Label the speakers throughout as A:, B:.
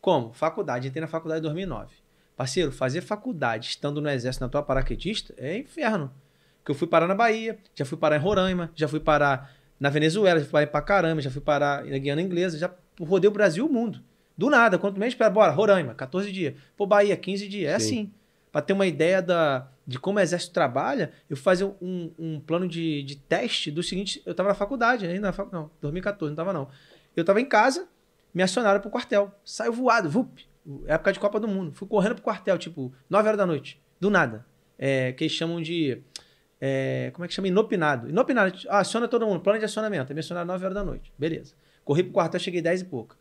A: Como? Faculdade. Entrei na faculdade em 2009. Parceiro, fazer faculdade estando no exército na tua paraquedista é inferno. Porque eu fui parar na Bahia, já fui parar em Roraima, já fui parar na Venezuela, já fui parar em Pacarama, já fui parar na Guiana Inglesa, já rodei o Brasil e o mundo. Do nada, quanto menos espera, bora, Roraima, 14 dias. Pô, Bahia, 15 dias. É Sim. assim. Para ter uma ideia da, de como o exército trabalha, eu fazia um, um plano de, de teste do seguinte: eu estava na faculdade, ainda na fac... não, 2014, não estava não. Eu estava em casa, me acionaram pro quartel. Saiu voado, vup. É época de Copa do Mundo. Fui correndo pro quartel, tipo, 9 horas da noite. Do nada. É, que eles chamam de. É, como é que chama? Inopinado. Inopinado. Ah, aciona todo mundo. Plano de acionamento. Me acionaram 9 horas da noite. Beleza. Corri pro quartel, cheguei 10 e pouco.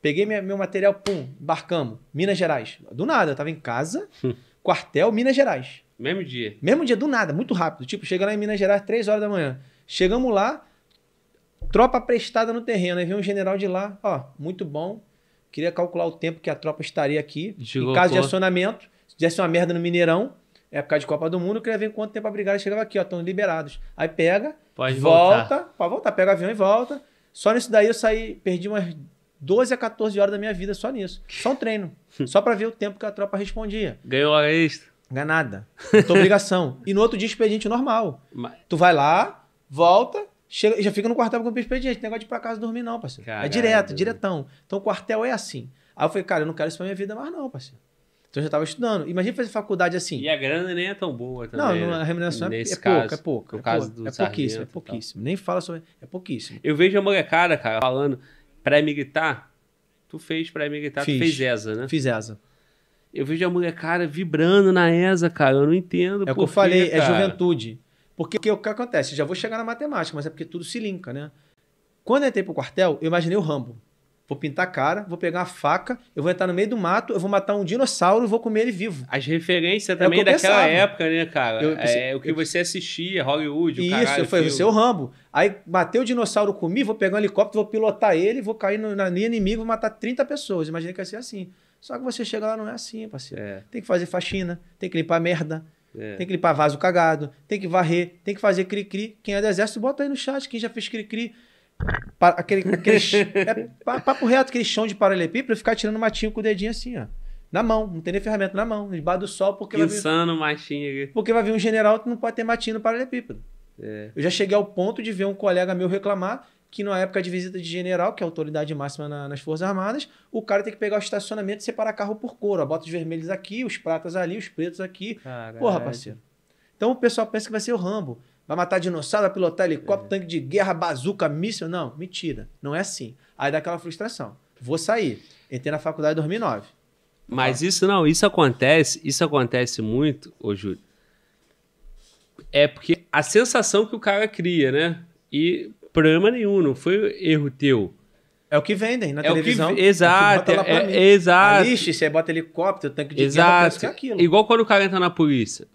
A: Peguei minha, meu material, pum, embarcamos. Minas Gerais. Do nada, eu tava em casa, hum. quartel, Minas Gerais. Mesmo dia. Mesmo dia, do nada, muito rápido. Tipo, chega lá em Minas Gerais, 3 horas da manhã. Chegamos lá, Tropa prestada no terreno. Aí vem um general de lá, ó, muito bom. Queria calcular o tempo que a tropa estaria aqui. Chegou em caso de acionamento, se tivesse uma merda no Mineirão, é época de Copa do Mundo, eu queria ver quanto tempo a brigada chegava aqui, ó, estão liberados. Aí pega, pode volta, voltar. pode voltar, pega avião e volta. Só nisso daí eu saí, perdi umas 12 a 14 horas da minha vida só nisso. Só um treino. só para ver o tempo que a tropa respondia.
B: Ganhou hora extra? Ganhar nada. obrigação.
A: E no outro dia, expediente normal. Mas... Tu vai lá, volta, chega, já fica no quartel com o expediente. Negócio de ir pra casa dormir, não, parceiro.
B: É Caralho. É direto,
A: diretão. Então o quartel é assim. Aí eu falei, cara, eu não quero isso pra minha vida mais, não, parceiro. Então eu já tava estudando. Imagina fazer faculdade assim.
B: E a grana nem é tão boa também. Não, né? a remuneração é, é caso, pouca, é pouca. é, é caso do é pouquíssimo, é pouquíssimo. Nem fala sobre. É pouquíssimo. Eu vejo a molecada, cara, falando pra emigrar Tu fez pra emigrar tu fez ESA, né? Fiz ESA. Eu vejo a molecada vibrando na ESA, cara. Eu não entendo. É o que eu falei, é cara. é juventude.
A: Porque o que acontece? Já vou chegar na matemática, mas é porque tudo se linka, né? Quando eu entrei pro quartel, eu imaginei o Rambo. Vou pintar a cara, vou pegar a faca, eu vou entrar no meio do mato, eu vou matar um dinossauro e vou comer
B: ele vivo. As referências é também é daquela pensava. época, né, cara? Eu, é o que eu, você assistia, Hollywood, o Isso, foi eu falei, você é o
A: Rambo. Aí bateu o dinossauro, comi, vou pegar um helicóptero, vou pilotar ele, vou cair no, na linha inimigo vou matar 30 pessoas. Imaginei que ia ser assim. Só que você chega lá, não é assim, parceiro. É. Tem que fazer faxina, tem que limpar merda, é. Tem que limpar vaso cagado, tem que varrer, tem que fazer cri-cri. Quem é do exército, bota aí no chat. Quem já fez cri-cri. Aquele, aquele é, papo reto, aquele chão de paralelepípedo, ficar tirando matinho com o dedinho assim, ó. Na mão, não tem nem ferramenta na mão, debaixo do sol, porque Insano,
B: vai vir. Matinho. Porque
A: vai vir um general que não pode ter matinho no paralelepípedo. É. Eu já cheguei ao ponto de ver um colega meu reclamar que na época de visita de general, que é a autoridade máxima na, nas Forças Armadas, o cara tem que pegar o estacionamento e separar carro por cor. Ó, bota os vermelhos aqui, os pratas ali, os pretos aqui. Caralho. Porra, parceiro. Então o pessoal pensa que vai ser o Rambo. Vai matar dinossauro, vai pilotar helicóptero, é. tanque de guerra, bazuca, míssil. Não, mentira. Não é assim. Aí dá aquela frustração. Vou sair. Entrei na faculdade em 2009.
B: Mas ah. isso não, isso acontece, isso acontece muito, ô Júlio. É porque a sensação que o cara cria, né? E problema nenhum, não foi erro teu. É o que vendem na é televisão. Que, exato, é, é, exato. Lixo, você bota helicóptero, tanque
A: de exato. guerra, é aquilo.
B: Igual quando o cara entra na polícia.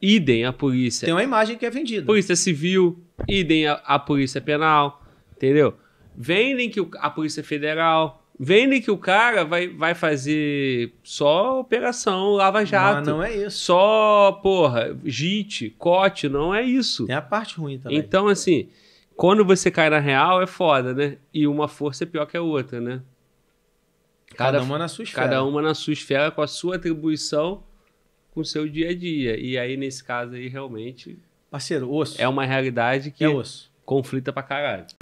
B: Idem a polícia. Tem uma imagem que é vendida. Polícia civil, idem a, a polícia penal, entendeu? Vendem que a polícia federal, Vendem que o cara vai, vai fazer só operação lava-jato. Mas não é isso. Só, porra, JIT, COT, não é isso. É a parte ruim também. Então, assim, quando você cai na real é foda, né? E uma força é pior que a outra, né? Cada, cada uma na sua esfera. Cada uma na sua esfera, com a sua atribuição, com o seu dia a dia. E aí, nesse caso aí, realmente... Parceiro, osso. É uma realidade que... É osso conflita pra caralho.